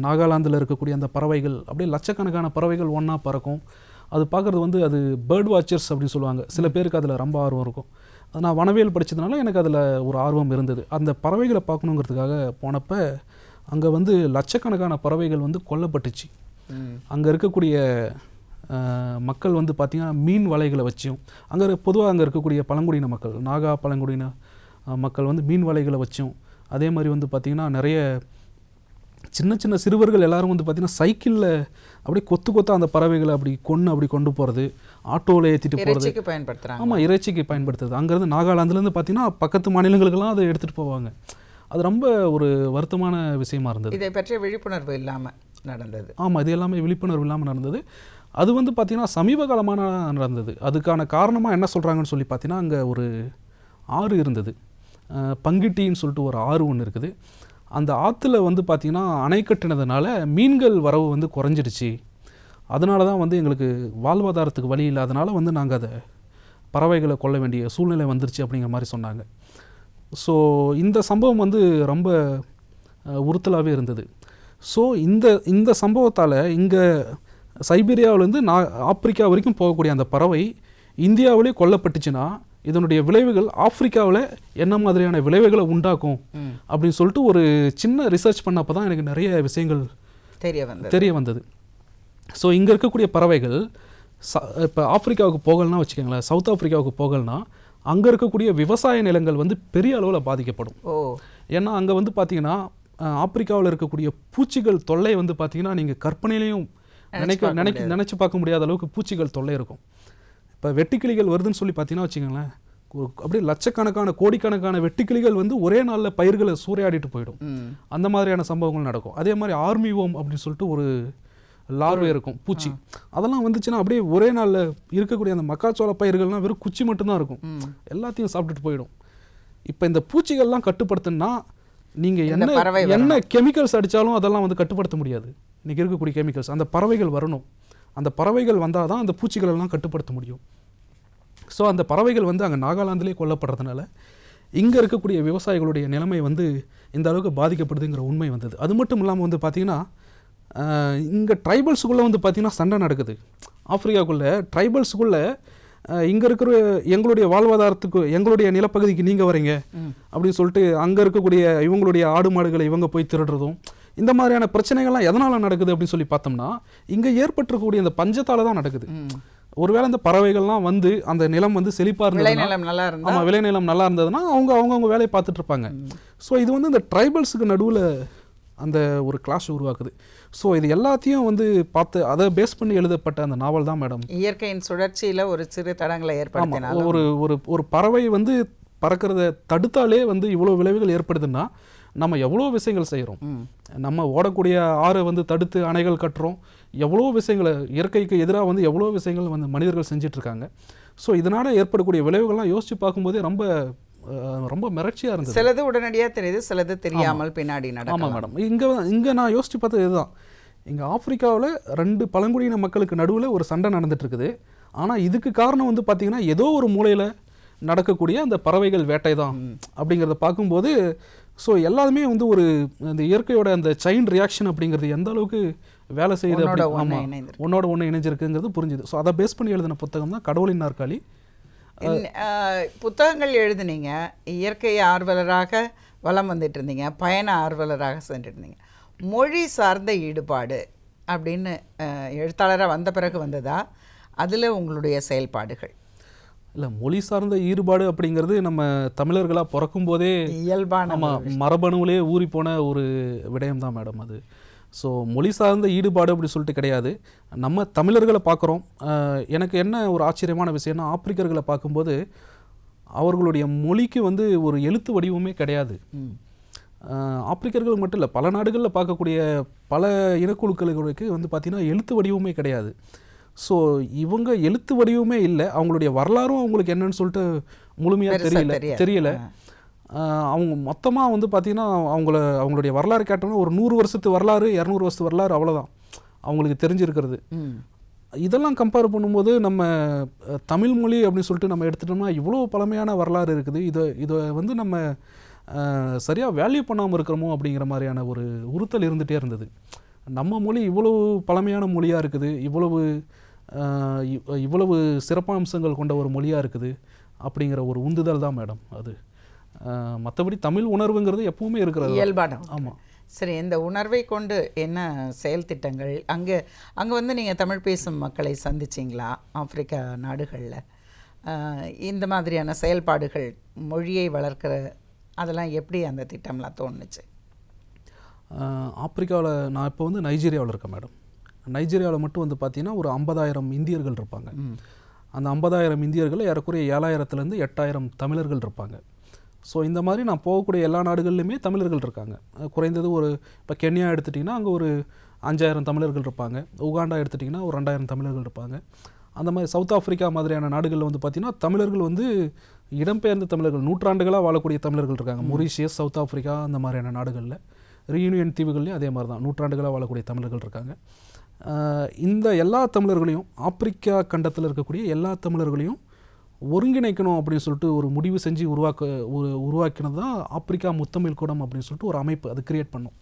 நாகாலாந்தில் இருக்கக்கூடிய அந்த பறவைகள் அப்படியே லட்சக்கணக்கான பறவைகள் ஒன்றா பறக்கும் அது பார்க்குறது வந்து அது பேர்ட் வாட்சர்ஸ் அப்படின்னு சொல்லுவாங்க சில பேருக்கு அதில் ரொம்ப ஆர்வம் இருக்கும் நான் வனவியல் படித்ததுனால எனக்கு அதில் ஒரு ஆர்வம் இருந்தது அந்த பறவைகளை பார்க்கணுங்கிறதுக்காக போனப்போ அங்கே வந்து லட்சக்கணக்கான பறவைகள் வந்து கொல்லப்பட்டுச்சு அங்கே இருக்கக்கூடிய மக்கள் வந்து பார்த்திங்கன்னா மீன் வலைகளை வச்சும் அங்கே பொதுவாக அங்கே இருக்கக்கூடிய பழங்குடியின மக்கள் நாகா பழங்குடியின மக்கள் வந்து மீன் வலைகளை வச்சும் அதே மாதிரி வந்து பார்த்திங்கன்னா நிறைய சின்ன சின்ன சிறுவர்கள் எல்லோரும் வந்து பார்த்திங்கன்னா சைக்கிளில் அப்படியே கொத்து கொத்தா அந்த பறவைகளை அப்படி கொன்று அப்படி கொண்டு போகிறது ஆட்டோவில் ஏற்றிட்டு போகிறது பயன்படுத்துகிறாங்க ஆமாம் இறைச்சிக்கு பயன்படுத்துறது அங்கேருந்து நாகாலாந்துலேருந்து பார்த்திங்கன்னா பக்கத்து மாநிலங்களுக்கெல்லாம் அதை எடுத்துகிட்டு போவாங்க அது ரொம்ப ஒரு வருத்தமான விஷயமா இருந்தது இதை பற்றிய விழிப்புணர்வு இல்லாமல் நடந்தது ஆமாம் இது எல்லாமே விழிப்புணர்வு இல்லாமல் நடந்தது அது வந்து பார்த்திங்கன்னா சமீப காலமான நடந்தது அதுக்கான காரணமாக என்ன சொல்கிறாங்கன்னு சொல்லி பார்த்தீங்கன்னா அங்கே ஒரு ஆறு இருந்தது பங்கிட்டின்னு சொல்லிட்டு ஒரு ஆறு ஒன்று இருக்குது அந்த ஆற்றுல வந்து பார்த்திங்கன்னா அணை கட்டினதுனால மீன்கள் வரவு வந்து குறைஞ்சிடுச்சு அதனால தான் வந்து எங்களுக்கு வாழ்வாதாரத்துக்கு வழி இல்லாதனால வந்து நாங்கள் அதை பறவைகளை கொள்ள வேண்டிய சூழ்நிலை வந்துருச்சு அப்படிங்கிற மாதிரி சொன்னாங்க ஸோ இந்த சம்பவம் வந்து ரொம்ப உறுத்தலாகவே இருந்தது ஸோ இந்த இந்த சம்பவத்தால் இங்கே சைபீரியாவிலேருந்து நான் ஆப்பிரிக்கா வரைக்கும் போகக்கூடிய அந்த பறவை இந்தியாவிலே கொல்லப்பட்டுச்சுன்னா இதனுடைய விளைவுகள் ஆப்பிரிக்காவில் என்ன மாதிரியான விளைவுகளை உண்டாக்கும் அப்படின்னு சொல்லிட்டு ஒரு சின்ன ரிசர்ச் பண்ணப்போ தான் எனக்கு நிறைய விஷயங்கள் தெரிய வந்தது தெரிய வந்தது ஸோ இங்கே இருக்கக்கூடிய பறவைகள் ச இப்போ ஆப்பிரிக்காவுக்கு போகலன்னா வச்சுக்கோங்களேன் சவுத் ஆப்பிரிக்காவுக்கு போகலன்னா அங்கே இருக்கக்கூடிய விவசாய நிலங்கள் வந்து பெரிய அளவில் பாதிக்கப்படும் ஏன்னா அங்கே வந்து பார்த்தீங்கன்னா ஆப்பிரிக்காவில் இருக்கக்கூடிய பூச்சிகள் தொல்லை வந்து பார்த்தீங்கன்னா நீங்கள் கற்பனையிலையும் நினைக்க நினைக்க நினச்சி பார்க்க முடியாத அளவுக்கு பூச்சிகள் தொல்லை இருக்கும் இப்போ வெட்டுக்கிளிகள் வருதுன்னு சொல்லி பார்த்தீங்கன்னா வச்சுக்கோங்களேன் அப்படியே லட்சக்கணக்கான கோடிக்கணக்கான வெட்டுக்கிளிகள் வந்து ஒரே நாளில் பயிர்களை சூறையாடிட்டு போயிடும் அந்த மாதிரியான சம்பவங்கள் நடக்கும் அதே மாதிரி ஆர்மி ஓம் அப்படின்னு சொல்லிட்டு ஒரு லார்வே இருக்கும் பூச்சி அதெல்லாம் வந்துச்சுன்னா அப்படியே ஒரே நாளில் இருக்கக்கூடிய அந்த மக்காச்சோள பயிர்கள்லாம் வெறும் குச்சி மட்டும்தான் இருக்கும் எல்லாத்தையும் சாப்பிட்டுட்டு போயிடும் இப்போ இந்த பூச்சிகள்லாம் கட்டுப்படுத்தினா நீங்கள் என்ன என்ன கெமிக்கல்ஸ் அடித்தாலும் அதெல்லாம் வந்து கட்டுப்படுத்த முடியாது இன்றைக்கி இருக்கக்கூடிய கெமிக்கல்ஸ் அந்த பறவைகள் வரணும் அந்த பறவைகள் வந்தால் தான் அந்த பூச்சிகள் எல்லாம் கட்டுப்படுத்த முடியும் ஸோ அந்த பறவைகள் வந்து அங்கே நாகாலாந்துலேயே கொல்லப்படுறதுனால இங்கே இருக்கக்கூடிய விவசாயிகளுடைய நிலைமை வந்து இந்த அளவுக்கு பாதிக்கப்படுதுங்கிற உண்மை வந்தது அது மட்டும் இல்லாமல் வந்து பார்த்திங்கன்னா இங்கே ட்ரைபல்ஸுக்குள்ளே வந்து பார்த்திங்கன்னா சண்டை நடக்குது ஆஃப்ரிக்காக்குள்ளே ட்ரைபல்ஸுக்குள்ளே இங்கே இருக்கிற எங்களுடைய வாழ்வாதாரத்துக்கு எங்களுடைய நிலப்பகுதிக்கு நீங்கள் வரீங்க அப்படின்னு சொல்லிட்டு அங்கே இருக்கக்கூடிய இவங்களுடைய ஆடு மாடுகளை இவங்க போய் திருடுறதும் இந்த மாதிரியான பிரச்சனைகள்லாம் எதனால் நடக்குது அப்படின்னு சொல்லி பார்த்தோம்னா இங்கே ஏற்பட்டிருக்கக்கூடிய இந்த பஞ்சத்தால் தான் நடக்குது ஒருவேளை அந்த பறவைகள்லாம் வந்து அந்த நிலம் வந்து செழிப்பாக இருந்தது ஆமாம் விளைநிலம் நல்லா இருந்ததுன்னா அவங்க அவங்கவுங்க வேலையை பார்த்துட்டு இருப்பாங்க ஸோ இது வந்து இந்த ட்ரைபல்ஸுக்கு நடுவில் அந்த ஒரு கிளாஷ் உருவாக்குது ஸோ இது எல்லாத்தையும் வந்து பார்த்து அதை பேஸ் பண்ணி எழுதப்பட்ட அந்த நாவல் தான் மேடம் இயற்கையின் சுழற்சியில் ஒரு சிறு தடங்களை ஏற்படுத்தினா ஒரு ஒரு ஒரு பறவை வந்து பறக்கிறத தடுத்தாலே வந்து இவ்வளோ விளைவுகள் ஏற்படுதுன்னா நம்ம எவ்வளோ விஷயங்கள் செய்கிறோம் நம்ம ஓடக்கூடிய ஆறை வந்து தடுத்து அணைகள் கட்டுறோம் எவ்வளோ விஷயங்களை இயற்கைக்கு எதிராக வந்து எவ்வளோ விஷயங்கள் வந்து மனிதர்கள் செஞ்சிட்ருக்காங்க ஸோ இதனால் ஏற்படக்கூடிய விளைவுகள்லாம் யோசித்து பார்க்கும்போதே ரொம்ப ரொம்ப மிரட்சியாக இருந்தது சிலது உடனடியாக தெரியுது சிலது தெரியாமல் பின்னாடி நடக்கும் ஆமாம் மேடம் இங்கே இங்கே நான் யோசித்து பார்த்தது இதுதான் இங்கே ஆப்பிரிக்காவில் ரெண்டு பழங்குடியின மக்களுக்கு நடுவில் ஒரு சண்டை நடந்துட்டுருக்குது ஆனால் இதுக்கு காரணம் வந்து பார்த்திங்கன்னா ஏதோ ஒரு மூலையில் நடக்கக்கூடிய அந்த பறவைகள் வேட்டை தான் அப்படிங்கிறத பார்க்கும்போது ஸோ எல்லாருமே வந்து ஒரு இந்த இயற்கையோட அந்த செயின் ரியாக்ஷன் அப்படிங்கிறது எந்த அளவுக்கு வேலை செய்யுது அப்படின்னு ஆமாம் ஒன்னோட ஒன்று இணைஞ்சிருக்குங்கிறது புரிஞ்சுது ஸோ அதை பேஸ் பண்ணி எழுதின புத்தகம் தான் கடவுளின் நாற்காலி புத்தகங்கள் எழுதுனீங்க இயற்கை ஆர்வலராக வளம் வந்துட்டு இருந்தீங்க பயண ஆர்வலராக சென்றுட்டு இருந்தீங்க மொழி சார்ந்த ஈடுபாடு அப்படின்னு எழுத்தாளராக வந்த பிறகு வந்ததா அதில் உங்களுடைய செயல்பாடுகள் இல்லை மொழி சார்ந்த ஈடுபாடு அப்படிங்கிறது நம்ம தமிழர்களாக பிறக்கும் போதே இயல்பான நம்ம மரபணுவிலே ஊறி போன ஒரு விடயம்தான் மேடம் அது ஸோ மொழி சார்ந்த ஈடுபாடு அப்படி சொல்லிட்டு கிடையாது நம்ம தமிழர்களை பார்க்குறோம் எனக்கு என்ன ஒரு ஆச்சரியமான விஷயம்னா ஆப்பிரிக்கர்களை பார்க்கும்போது அவர்களுடைய மொழிக்கு வந்து ஒரு எழுத்து வடிவமே கிடையாது ஆப்பிரிக்கர்கள் மட்டும் இல்லை பல நாடுகளில் பார்க்கக்கூடிய பல இனக்குழுக்களுக்கு வந்து பார்த்திங்கன்னா எழுத்து வடிவமே கிடையாது ஸோ இவங்க எழுத்து வடிவமே இல்லை அவங்களுடைய வரலாறும் அவங்களுக்கு என்னன்னு சொல்லிட்டு முழுமையாக தெரியல தெரியலை அவங்க மொத்தமாக வந்து பார்த்திங்கன்னா அவங்கள அவங்களுடைய வரலாறு கேட்டோம்னா ஒரு நூறு வருஷத்து வரலாறு இரநூறு வருஷத்து வரலாறு அவ்வளோதான் அவங்களுக்கு தெரிஞ்சிருக்கிறது இதெல்லாம் கம்பேர் பண்ணும்போது நம்ம தமிழ் மொழி அப்படின்னு சொல்லிட்டு நம்ம எடுத்துட்டோம்னா இவ்வளோ பழமையான வரலாறு இருக்குது இதை இதை வந்து நம்ம சரியாக வேல்யூ பண்ணாமல் இருக்கிறோமோ அப்படிங்கிற மாதிரியான ஒரு உறுத்தல் இருந்துகிட்டே இருந்தது நம்ம மொழி இவ்வளவு பழமையான மொழியாக இருக்குது இவ்வளவு இவ்வளவு சிறப்பம்சங்கள் கொண்ட ஒரு மொழியாக இருக்குது அப்படிங்கிற ஒரு உந்துதல் தான் மேடம் அது மற்றபடி தமிழ் உணர்வுங்கிறது எப்பவுமே இருக்கிறது இயல்பான ஆமாம் சரி இந்த உணர்வை கொண்டு என்ன செயல் திட்டங்கள் அங்கே அங்கே வந்து நீங்கள் தமிழ் பேசும் மக்களை சந்திச்சிங்களா ஆப்பிரிக்கா நாடுகளில் இந்த மாதிரியான செயல்பாடுகள் மொழியை வளர்க்குற அதெல்லாம் எப்படி அந்த திட்டம்லாம் தோணுச்சு ஆப்பிரிக்காவில் நான் இப்போ வந்து நைஜீரியாவில் இருக்கேன் மேடம் நைஜீரியாவில் மட்டும் வந்து பார்த்தீங்கன்னா ஒரு ஐம்பதாயிரம் இந்தியர்கள் இருப்பாங்க அந்த ஐம்பதாயிரம் இந்தியர்கள் ஏறக்குறைய ஏழாயிரத்துலேருந்து எட்டாயிரம் தமிழர்கள் இருப்பாங்க ஸோ இந்த மாதிரி நான் போகக்கூடிய எல்லா நாடுகள்லையுமே தமிழர்கள் இருக்காங்க குறைந்தது ஒரு இப்போ கென்யா எடுத்துட்டிங்கன்னா அங்கே ஒரு அஞ்சாயிரம் தமிழர்கள் இருப்பாங்க உகாண்டா எடுத்துட்டிங்கன்னா ஒரு ரெண்டாயிரம் தமிழர்கள் இருப்பாங்க அந்த மாதிரி சவுத் ஆஃப்ரிக்கா மாதிரியான நாடுகளில் வந்து பார்த்திங்கன்னா தமிழர்கள் வந்து இடம்பெயர்ந்த தமிழர்கள் நூற்றாண்டுகளாக வாழக்கூடிய தமிழர்கள் இருக்காங்க மொரிஷியஸ் சவுத் ஆஃப்ரிக்கா அந்த மாதிரியான நாடுகளில் ரீயூனியன் தீவுகள்லேயும் அதே மாதிரி தான் நூற்றாண்டுகளாக வாழக்கூடிய தமிழர்கள் இருக்காங்க இந்த எல்லா தமிழர்களையும் ஆப்பிரிக்கா கண்டத்தில் இருக்கக்கூடிய எல்லா தமிழர்களையும் ஒருங்கிணைக்கணும் அப்படின்னு சொல்லிட்டு ஒரு முடிவு செஞ்சு உருவாக்க ஒரு உருவாக்கினது தான் ஆப்பிரிக்கா முத்தமிழ் கூடம் அப்படின்னு சொல்லிட்டு ஒரு அமைப்பு அது கிரியேட் பண்ணும்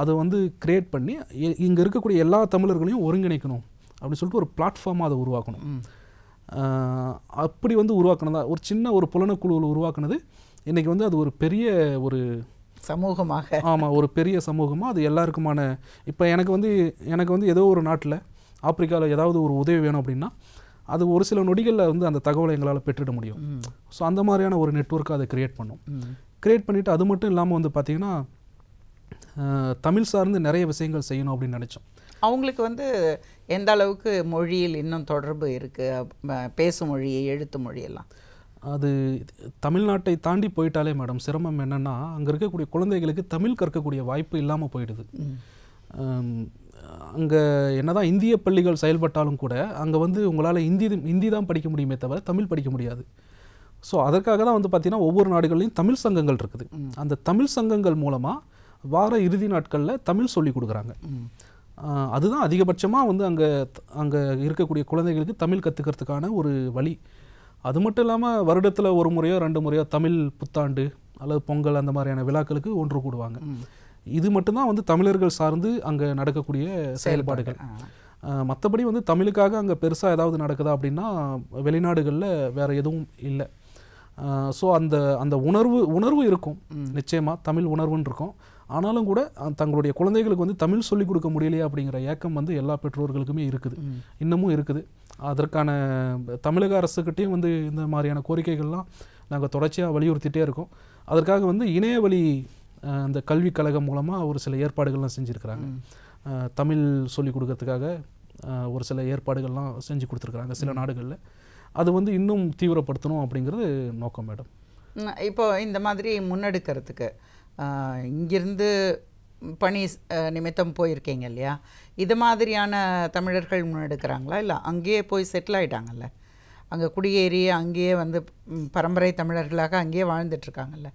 அதை வந்து கிரியேட் பண்ணி இங்கே இருக்கக்கூடிய எல்லா தமிழர்களையும் ஒருங்கிணைக்கணும் அப்படின்னு சொல்லிட்டு ஒரு பிளாட்ஃபார்மாக அதை உருவாக்கணும் அப்படி வந்து உருவாக்கினதா ஒரு சின்ன ஒரு புலனக்குழுவில் உருவாக்குனது இன்றைக்கி வந்து அது ஒரு பெரிய ஒரு சமூகமாக ஆமாம் ஒரு பெரிய சமூகமாக அது எல்லாருக்குமான இப்போ எனக்கு வந்து எனக்கு வந்து ஏதோ ஒரு நாட்டில் ஆப்பிரிக்காவில் ஏதாவது ஒரு உதவி வேணும் அப்படின்னா அது ஒரு சில நொடிகளில் வந்து அந்த தகவலை எங்களால் பெற்றுட முடியும் ஸோ அந்த மாதிரியான ஒரு நெட்ஒர்க்கை அதை கிரியேட் பண்ணும் கிரியேட் பண்ணிவிட்டு அது மட்டும் இல்லாமல் வந்து பார்த்திங்கன்னா தமிழ் சார்ந்து நிறைய விஷயங்கள் செய்யணும் அப்படின்னு நினச்சோம் அவங்களுக்கு வந்து எந்த அளவுக்கு மொழியில் இன்னும் தொடர்பு இருக்குது பேசும் மொழி எழுத்து மொழியெல்லாம் அது தமிழ்நாட்டை தாண்டி போயிட்டாலே மேடம் சிரமம் என்னென்னா அங்கே இருக்கக்கூடிய குழந்தைகளுக்கு தமிழ் கற்கக்கூடிய வாய்ப்பு இல்லாமல் போயிடுது அங்கே என்ன தான் இந்திய பள்ளிகள் செயல்பட்டாலும் கூட அங்கே வந்து உங்களால் இந்தி ஹிந்தி தான் படிக்க முடியுமே தவிர தமிழ் படிக்க முடியாது ஸோ அதற்காக தான் வந்து பார்த்திங்கன்னா ஒவ்வொரு நாடுகள்லையும் தமிழ் சங்கங்கள் இருக்குது அந்த தமிழ் சங்கங்கள் மூலமாக வார இறுதி நாட்களில் தமிழ் சொல்லி கொடுக்குறாங்க அதுதான் அதிகபட்சமாக வந்து அங்கே அங்கே இருக்கக்கூடிய குழந்தைகளுக்கு தமிழ் கற்றுக்கிறதுக்கான ஒரு வழி அது மட்டும் இல்லாமல் வருடத்தில் ஒரு முறையோ ரெண்டு முறையோ தமிழ் புத்தாண்டு அல்லது பொங்கல் அந்த மாதிரியான விழாக்களுக்கு ஒன்று கூடுவாங்க இது மட்டும்தான் வந்து தமிழர்கள் சார்ந்து அங்கே நடக்கக்கூடிய செயல்பாடுகள் மற்றபடி வந்து தமிழுக்காக அங்கே பெருசாக ஏதாவது நடக்குதா அப்படின்னா வெளிநாடுகளில் வேறு எதுவும் இல்லை ஸோ அந்த அந்த உணர்வு உணர்வு இருக்கும் நிச்சயமாக தமிழ் உணர்வுன்னு இருக்கும் ஆனாலும் கூட தங்களுடைய குழந்தைகளுக்கு வந்து தமிழ் சொல்லிக் கொடுக்க முடியலையா அப்படிங்கிற ஏக்கம் வந்து எல்லா பெற்றோர்களுக்குமே இருக்குது இன்னமும் இருக்குது அதற்கான தமிழக அரசுக்கிட்டேயும் வந்து இந்த மாதிரியான கோரிக்கைகள்லாம் நாங்கள் தொடர்ச்சியாக வலியுறுத்திட்டே இருக்கோம் அதற்காக வந்து இணையவழி அந்த கல்விக் கழகம் மூலமாக ஒரு சில ஏற்பாடுகள்லாம் செஞ்சுருக்கிறாங்க தமிழ் சொல்லிக் கொடுக்கறதுக்காக ஒரு சில ஏற்பாடுகள்லாம் செஞ்சு கொடுத்துருக்குறாங்க சில நாடுகளில் அது வந்து இன்னும் தீவிரப்படுத்தணும் அப்படிங்கிறது நோக்கம் மேடம் இப்போ இந்த மாதிரி முன்னெடுக்கிறதுக்கு இங்கிருந்து பணி நிமித்தம் போயிருக்கீங்க இல்லையா இது மாதிரியான தமிழர்கள் முன்னெடுக்கிறாங்களா இல்லை அங்கேயே போய் செட்டில் ஆகிட்டாங்கல்ல அங்கே குடியேறி அங்கேயே வந்து பரம்பரை தமிழர்களாக அங்கேயே வாழ்ந்துட்டுருக்காங்கல்ல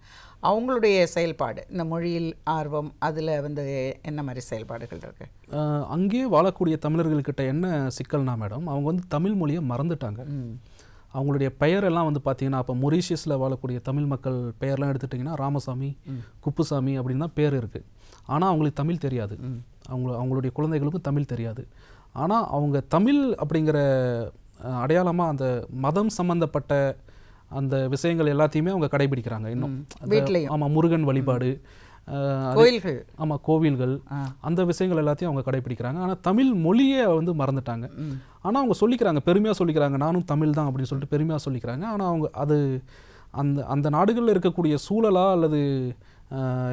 அவங்களுடைய செயல்பாடு இந்த மொழியில் ஆர்வம் அதில் வந்து என்ன மாதிரி செயல்பாடுகள் இருக்குது அங்கேயே வாழக்கூடிய தமிழர்கள்கிட்ட என்ன சிக்கல்னா மேடம் அவங்க வந்து தமிழ் மொழியை மறந்துட்டாங்க அவங்களுடைய பெயரெல்லாம் வந்து பார்த்தீங்கன்னா அப்போ மொரீஷியஸில் வாழக்கூடிய தமிழ் மக்கள் பெயர்லாம் எடுத்துட்டிங்கன்னா ராமசாமி குப்புசாமி அப்படின்னு தான் பேர் இருக்குது ஆனால் அவங்களுக்கு தமிழ் தெரியாது அவங்க அவங்களுடைய குழந்தைகளுக்கும் தமிழ் தெரியாது ஆனால் அவங்க தமிழ் அப்படிங்கிற அடையாளமாக அந்த மதம் சம்மந்தப்பட்ட அந்த விஷயங்கள் எல்லாத்தையுமே அவங்க கடைபிடிக்கிறாங்க இன்னும் ஆமாம் முருகன் வழிபாடு கோயில்கள் ஆமாம் கோவில்கள் அந்த விஷயங்கள் எல்லாத்தையும் அவங்க கடைபிடிக்கிறாங்க ஆனால் தமிழ் மொழியை வந்து மறந்துட்டாங்க ஆனால் அவங்க சொல்லிக்கிறாங்க பெருமையாக சொல்லிக்கிறாங்க நானும் தமிழ் தான் அப்படின்னு சொல்லிட்டு பெருமையாக சொல்லிக்கிறாங்க ஆனால் அவங்க அது அந்த அந்த நாடுகளில் இருக்கக்கூடிய சூழலா அல்லது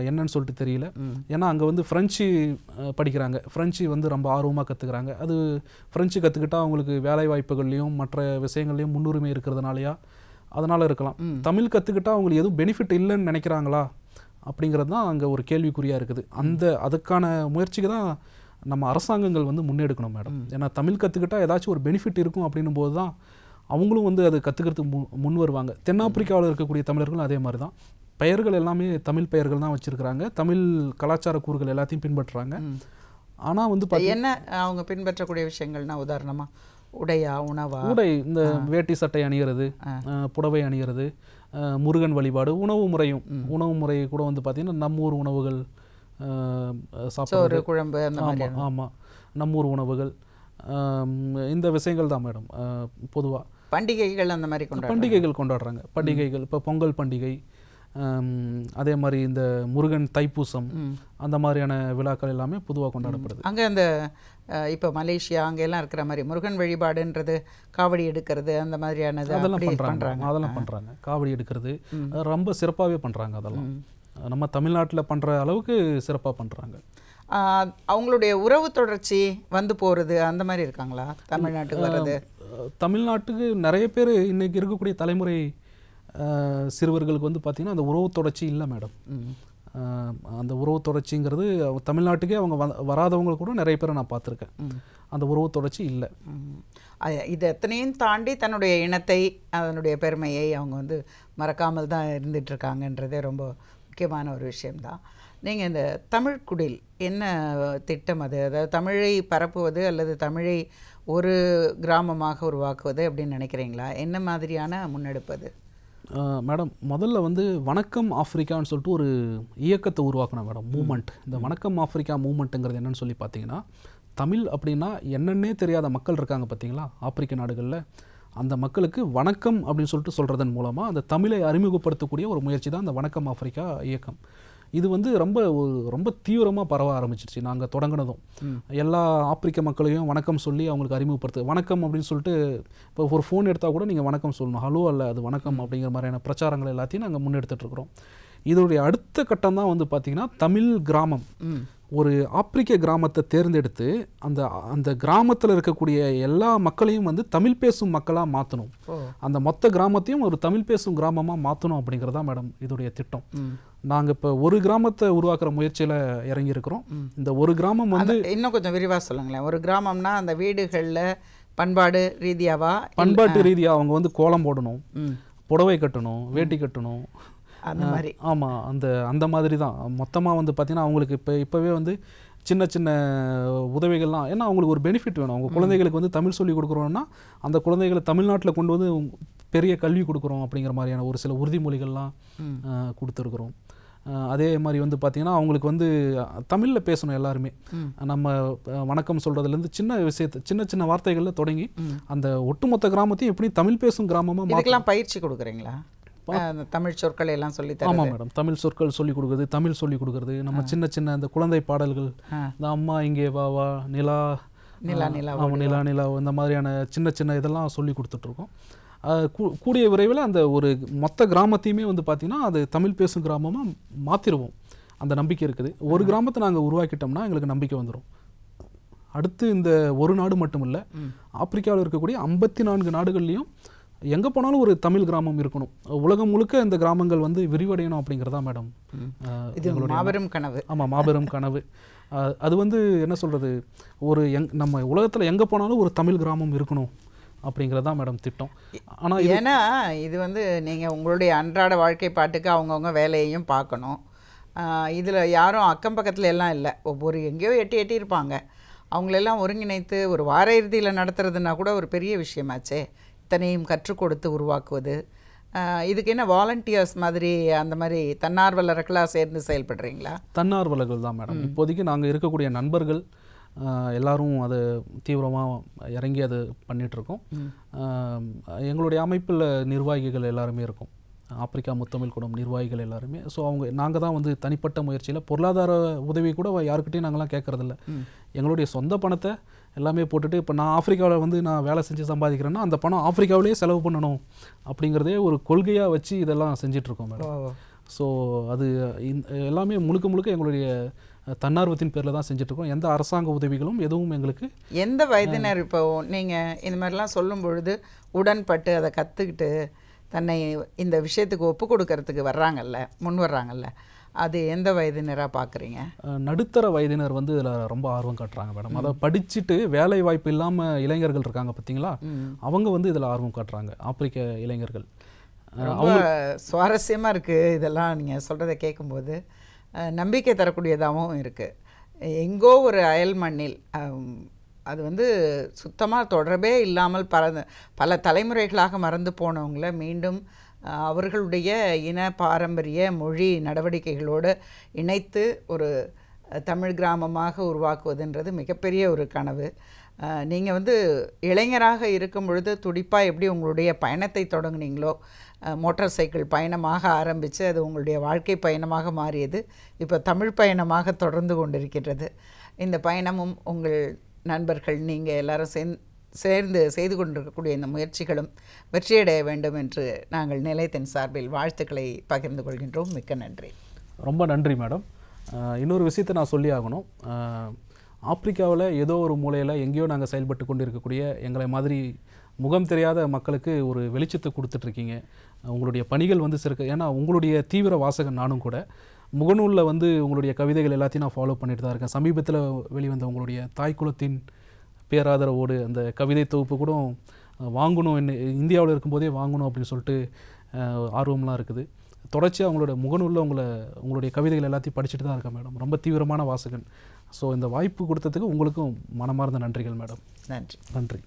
என்னன்னு சொல்லிட்டு தெரியல ஏன்னா அங்கே வந்து ஃப்ரெஞ்சு படிக்கிறாங்க ஃப்ரெஞ்சு வந்து ரொம்ப ஆர்வமாக கற்றுக்கிறாங்க அது ஃப்ரெஞ்சு கற்றுக்கிட்டால் அவங்களுக்கு வேலை வாய்ப்புகள்லையும் மற்ற விஷயங்கள்லையும் முன்னுரிமை இருக்கிறதுனாலயா அதனால் இருக்கலாம் தமிழ் கற்றுக்கிட்டால் அவங்களுக்கு எதுவும் பெனிஃபிட் இல்லைன்னு நினைக்கிறாங்களா அப்படிங்கிறது தான் அங்கே ஒரு கேள்விக்குறியாக இருக்குது அந்த அதுக்கான முயற்சிக்கு தான் நம்ம அரசாங்கங்கள் வந்து முன்னெடுக்கணும் மேடம் ஏன்னா தமிழ் கற்றுக்கிட்டால் ஏதாச்சும் ஒரு பெனிஃபிட் இருக்கும் அப்படின்னும் போது தான் அவங்களும் வந்து அது கற்றுக்கிறதுக்கு மு முன் வருவாங்க தென்னாப்பிரிக்காவில் இருக்கக்கூடிய தமிழர்களும் அதே மாதிரி தான் பெயர்கள் எல்லாமே தமிழ் பெயர்கள் தான் வச்சுருக்கிறாங்க தமிழ் கலாச்சார கூறுகள் எல்லாத்தையும் பின்பற்றுறாங்க ஆனால் வந்து என்ன அவங்க பின்பற்றக்கூடிய விஷயங்கள்னா உதாரணமாக உடையா உணவா உடை இந்த வேட்டி சட்டை அணிகிறது புடவை அணிகிறது முருகன் வழிபாடு உணவு முறையும் உணவு முறை கூட வந்து பார்த்திங்கன்னா நம்ம ஊர் உணவுகள் சாப்பாடு குழம்பு ஆமாம் ஆமாம் உணவுகள் இந்த விஷயங்கள் தான் மேடம் பொதுவாக பண்டிகைகள் அந்த மாதிரி பண்டிகைகள் கொண்டாடுறாங்க பண்டிகைகள் இப்போ பொங்கல் பண்டிகை அதே மாதிரி இந்த முருகன் தைப்பூசம் அந்த மாதிரியான விழாக்கள் எல்லாமே பொதுவாக கொண்டாடப்படுது அங்கே அந்த இப்போ மலேசியா அங்கெல்லாம் இருக்கிற மாதிரி முருகன் வழிபாடுன்றது காவடி எடுக்கிறது அந்த மாதிரியானது அதெல்லாம் பண்ணுறாங்க அதெல்லாம் பண்ணுறாங்க காவடி எடுக்கிறது ரொம்ப சிறப்பாகவே பண்ணுறாங்க அதெல்லாம் நம்ம தமிழ்நாட்டில் பண்ணுற அளவுக்கு சிறப்பாக பண்ணுறாங்க அவங்களுடைய உறவு தொடர்ச்சி வந்து போகிறது அந்த மாதிரி இருக்காங்களா தமிழ்நாட்டுக்கு வர்றது தமிழ்நாட்டுக்கு நிறைய பேர் இன்றைக்கி இருக்கக்கூடிய தலைமுறை சிறுவர்களுக்கு வந்து பார்த்திங்கன்னா அந்த உறவு தொடர்ச்சி இல்லை மேடம் அந்த உறவு தொடர்ச்சிங்கிறது தமிழ்நாட்டுக்கே அவங்க வராதவங்க கூட நிறைய பேரை நான் பார்த்துருக்கேன் அந்த உறவு தொடர்ச்சி இல்லை இது எத்தனையும் தாண்டி தன்னுடைய இனத்தை அதனுடைய பெருமையை அவங்க வந்து மறக்காமல் தான் இருந்துகிட்ருக்காங்கன்றதே ரொம்ப முக்கியமான ஒரு விஷயம்தான் நீங்கள் இந்த தமிழ் குடில் என்ன திட்டம் அது அதாவது தமிழை பரப்புவது அல்லது தமிழை ஒரு கிராமமாக உருவாக்குவது அப்படின்னு நினைக்கிறீங்களா என்ன மாதிரியான முன்னெடுப்பது மேடம் முதல்ல வந்து வணக்கம் ஆஃப்ரிக்கான்னு சொல்லிட்டு ஒரு இயக்கத்தை உருவாக்கணும் மேடம் மூமெண்ட் இந்த வணக்கம் ஆஃப்ரிக்கா மூமெண்ட்டுங்கிறது என்னென்னு சொல்லி பார்த்தீங்கன்னா தமிழ் அப்படின்னா என்னென்னே தெரியாத மக்கள் இருக்காங்க பார்த்தீங்களா ஆப்பிரிக்க நாடுகளில் அந்த மக்களுக்கு வணக்கம் அப்படின்னு சொல்லிட்டு சொல்கிறதன் மூலமாக அந்த தமிழை அறிமுகப்படுத்தக்கூடிய ஒரு முயற்சி தான் அந்த வணக்கம் ஆஃப்ரிக்கா இயக்கம் இது வந்து ரொம்ப ஒரு ரொம்ப தீவிரமாக பரவ ஆரம்பிச்சிருச்சு நாங்கள் தொடங்கினதும் எல்லா ஆப்பிரிக்க மக்களையும் வணக்கம் சொல்லி அவங்களுக்கு அறிமுகப்படுத்து வணக்கம் அப்படின்னு சொல்லிட்டு இப்போ ஒரு ஃபோன் எடுத்தால் கூட நீங்கள் வணக்கம் சொல்லணும் ஹலோ அல்ல அது வணக்கம் அப்படிங்கிற மாதிரியான பிரச்சாரங்கள் எல்லாத்தையும் நாங்கள் இருக்கிறோம் இதோடைய அடுத்த கட்டம் தான் வந்து பார்த்தீங்கன்னா தமிழ் கிராமம் ஒரு ஆப்பிரிக்க கிராமத்தை தேர்ந்தெடுத்து அந்த அந்த கிராமத்தில் இருக்கக்கூடிய எல்லா மக்களையும் வந்து தமிழ் பேசும் மக்களாக மாற்றணும் அந்த மொத்த கிராமத்தையும் ஒரு தமிழ் பேசும் கிராமமாக மாற்றணும் அப்படிங்கிறதா மேடம் இதோடைய திட்டம் நாங்கள் இப்போ ஒரு கிராமத்தை உருவாக்குற முயற்சியில் இறங்கியிருக்கிறோம் இந்த ஒரு கிராமம் வந்து இன்னும் கொஞ்சம் விரிவாக சொல்லுங்களேன் ஒரு கிராமம்னா அந்த வீடுகளில் பண்பாடு ரீதியாவா பண்பாட்டு ரீதியாக அவங்க வந்து கோலம் போடணும் புடவை கட்டணும் வேட்டி கட்டணும் அந்த மாதிரி ஆமாம் அந்த அந்த மாதிரி தான் மொத்தமாக வந்து பார்த்தீங்கன்னா அவங்களுக்கு இப்போ இப்போவே வந்து சின்ன சின்ன உதவிகள்லாம் ஏன்னா அவங்களுக்கு ஒரு பெனிஃபிட் வேணும் அவங்க குழந்தைகளுக்கு வந்து தமிழ் சொல்லி கொடுக்குறோன்னா அந்த குழந்தைகளை தமிழ்நாட்டில் கொண்டு வந்து பெரிய கல்வி கொடுக்குறோம் அப்படிங்கிற மாதிரியான ஒரு சில உறுதிமொழிகள்லாம் கொடுத்துருக்குறோம் அதே மாதிரி வந்து பார்த்திங்கன்னா அவங்களுக்கு வந்து தமிழில் பேசணும் எல்லாருமே நம்ம வணக்கம் சொல்கிறதுலேருந்து சின்ன விஷயத்தை சின்ன சின்ன வார்த்தைகளில் தொடங்கி அந்த ஒட்டுமொத்த கிராமத்தையும் எப்படி தமிழ் பேசும் கிராமமாக இதுக்கெல்லாம் பயிற்சி கொடுக்குறீங்களா தமிழ் சொற்கள் எல்லாம் சொல்லி ஆமாம் மேடம் தமிழ் சொற்கள் சொல்லி கொடுக்குறது தமிழ் சொல்லி கொடுக்குறது நம்ம சின்ன சின்ன அந்த குழந்தை பாடல்கள் இந்த அம்மா இங்கே வா வா நிலா நிலா நிலா ஆமாம் நிலா நிலா இந்த மாதிரியான சின்ன சின்ன இதெல்லாம் சொல்லி கொடுத்துட்ருக்கோம் கூடிய விரைவில் அந்த ஒரு மொத்த கிராமத்தையுமே வந்து பார்த்திங்கன்னா அது தமிழ் பேசும் கிராமமாக மாற்றிடுவோம் அந்த நம்பிக்கை இருக்குது ஒரு கிராமத்தை நாங்கள் உருவாக்கிட்டோம்னா எங்களுக்கு நம்பிக்கை வந்துடும் அடுத்து இந்த ஒரு நாடு மட்டும் இல்லை ஆப்பிரிக்காவில் இருக்கக்கூடிய ஐம்பத்தி நான்கு நாடுகள்லேயும் எங்கே போனாலும் ஒரு தமிழ் கிராமம் இருக்கணும் உலகம் முழுக்க இந்த கிராமங்கள் வந்து விரிவடையணும் அப்படிங்கிறதா மேடம் இது மாபெரும் கனவு ஆமாம் மாபெரும் கனவு அது வந்து என்ன சொல்கிறது ஒரு எங் நம்ம உலகத்தில் எங்கே போனாலும் ஒரு தமிழ் கிராமம் இருக்கணும் அப்படிங்கிறதா மேடம் திட்டம் ஆனால் ஏன்னா இது வந்து நீங்கள் உங்களுடைய அன்றாட வாழ்க்கை பாட்டுக்கு அவங்கவுங்க வேலையையும் பார்க்கணும் இதில் யாரும் அக்கம் பக்கத்தில் எல்லாம் இல்லை ஒவ்வொரு எங்கேயோ எட்டி எட்டி இருப்பாங்க அவங்களெல்லாம் ஒருங்கிணைத்து ஒரு வார இறுதியில் நடத்துறதுன்னா கூட ஒரு பெரிய விஷயமாச்சே அத்தனையும் கற்றுக் கொடுத்து உருவாக்குவது இதுக்கு என்ன வாலண்டியர்ஸ் மாதிரி அந்த மாதிரி தன்னார்வலர்களாக சேர்ந்து செயல்படுறீங்களா தன்னார்வலர்கள் தான் மேடம் இப்போதைக்கு நாங்கள் இருக்கக்கூடிய நண்பர்கள் எல்லாரும் அது தீவிரமாக இறங்கி அது பண்ணிகிட்ருக்கோம் எங்களுடைய அமைப்பில் நிர்வாகிகள் எல்லாருமே இருக்கும் ஆப்பிரிக்கா முத்தமிழ் குடம் நிர்வாகிகள் எல்லாருமே ஸோ அவங்க நாங்கள் தான் வந்து தனிப்பட்ட முயற்சியில் பொருளாதார உதவி கூட யாருக்கிட்டையும் நாங்களாம் கேட்குறதில்ல எங்களுடைய சொந்த பணத்தை எல்லாமே போட்டுட்டு இப்போ நான் ஆஃப்ரிக்காவில் வந்து நான் வேலை செஞ்சு சம்பாதிக்கிறேன்னா அந்த பணம் ஆஃப்ரிக்காவிலே செலவு பண்ணணும் அப்படிங்கிறதே ஒரு கொள்கையாக வச்சு இதெல்லாம் செஞ்சிட்ருக்கோம் மேடம் ஸோ அது எல்லாமே முழுக்க முழுக்க எங்களுடைய தன்னார்வத்தின் பேரில் தான் செஞ்சுட்ருக்கோம் எந்த அரசாங்க உதவிகளும் எதுவும் எங்களுக்கு எந்த வயதினர் இப்போ நீங்கள் இந்த மாதிரிலாம் சொல்லும் பொழுது உடன்பட்டு அதை கற்றுக்கிட்டு தன்னை இந்த விஷயத்துக்கு ஒப்பு கொடுக்கறதுக்கு வர்றாங்கல்ல முன் வர்றாங்கல்ல அது எந்த வயதினராக பார்க்குறீங்க நடுத்தர வயதினர் வந்து இதில் ரொம்ப ஆர்வம் காட்டுறாங்க மேடம் அதை படிச்சுட்டு வேலை வாய்ப்பு இல்லாமல் இளைஞர்கள் இருக்காங்க பார்த்தீங்களா அவங்க வந்து இதில் ஆர்வம் காட்டுறாங்க ஆப்பிரிக்க இளைஞர்கள் அவங்க சுவாரஸ்யமாக இருக்குது இதெல்லாம் நீங்கள் சொல்கிறத கேட்கும்போது நம்பிக்கை தரக்கூடியதாகவும் இருக்குது எங்கோ ஒரு அயல் மண்ணில் அது வந்து சுத்தமாக தொடர்பே இல்லாமல் பல பல தலைமுறைகளாக மறந்து போனவங்கள மீண்டும் அவர்களுடைய இன பாரம்பரிய மொழி நடவடிக்கைகளோடு இணைத்து ஒரு தமிழ் கிராமமாக உருவாக்குவதுன்றது மிகப்பெரிய ஒரு கனவு நீங்கள் வந்து இளைஞராக இருக்கும் பொழுது துடிப்பாக எப்படி உங்களுடைய பயணத்தை தொடங்குனீங்களோ மோட்டார் சைக்கிள் பயணமாக ஆரம்பித்து அது உங்களுடைய வாழ்க்கை பயணமாக மாறியது இப்போ தமிழ் பயணமாக தொடர்ந்து கொண்டிருக்கின்றது இந்த பயணமும் உங்கள் நண்பர்கள் நீங்கள் எல்லோரும் சேர்ந்து சேர்ந்து செய்து கொண்டிருக்கக்கூடிய இந்த முயற்சிகளும் வெற்றியடைய வேண்டும் என்று நாங்கள் நிலையத்தின் சார்பில் வாழ்த்துக்களை பகிர்ந்து கொள்கின்றோம் மிக்க நன்றி ரொம்ப நன்றி மேடம் இன்னொரு விஷயத்தை நான் சொல்லி ஆகணும் ஆப்பிரிக்காவில் ஏதோ ஒரு மூலையில் எங்கேயோ நாங்கள் செயல்பட்டு கொண்டு இருக்கக்கூடிய எங்களை மாதிரி முகம் தெரியாத மக்களுக்கு ஒரு வெளிச்சத்தை கொடுத்துட்ருக்கீங்க உங்களுடைய பணிகள் வந்து சிறக்க ஏன்னா உங்களுடைய தீவிர வாசகன் நானும் கூட முகநூலில் வந்து உங்களுடைய கவிதைகள் எல்லாத்தையும் நான் ஃபாலோ பண்ணிட்டு தான் இருக்கேன் சமீபத்தில் வெளிவந்த உங்களுடைய தாய்க்குலத்தின் பேராதரவோடு அந்த கவிதை தொகுப்பு கூட வாங்கணும் என்ன இந்தியாவில் இருக்கும்போதே வாங்கணும் அப்படின்னு சொல்லிட்டு ஆர்வம்லாம் இருக்குது தொடர்ச்சியாக அவங்களோட முகநூலில் உங்களை உங்களுடைய கவிதைகள் எல்லாத்தையும் படிச்சுட்டு தான் இருக்கேன் மேடம் ரொம்ப தீவிரமான வாசகன் ஸோ இந்த வாய்ப்பு கொடுத்ததுக்கு உங்களுக்கும் மனமார்ந்த நன்றிகள் மேடம் நன்றி நன்றி